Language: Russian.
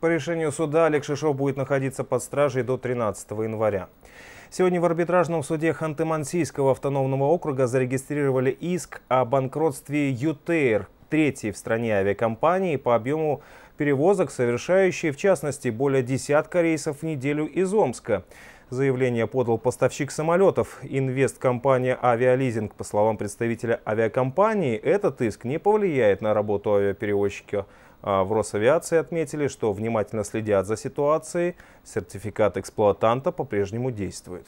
По решению суда Олег Шишов будет находиться под стражей до 13 января. Сегодня в арбитражном суде Ханты-Мансийского автономного округа зарегистрировали иск о банкротстве ЮТЕР, третьей в стране авиакомпании по объему перевозок, совершающей в частности более десятка рейсов в неделю из Омска. Заявление подал поставщик самолетов. Инвесткомпания «Авиализинг». По словам представителя авиакомпании, этот иск не повлияет на работу авиаперевозчика. А в Росавиации отметили, что внимательно следят за ситуацией. Сертификат эксплуатанта по-прежнему действует.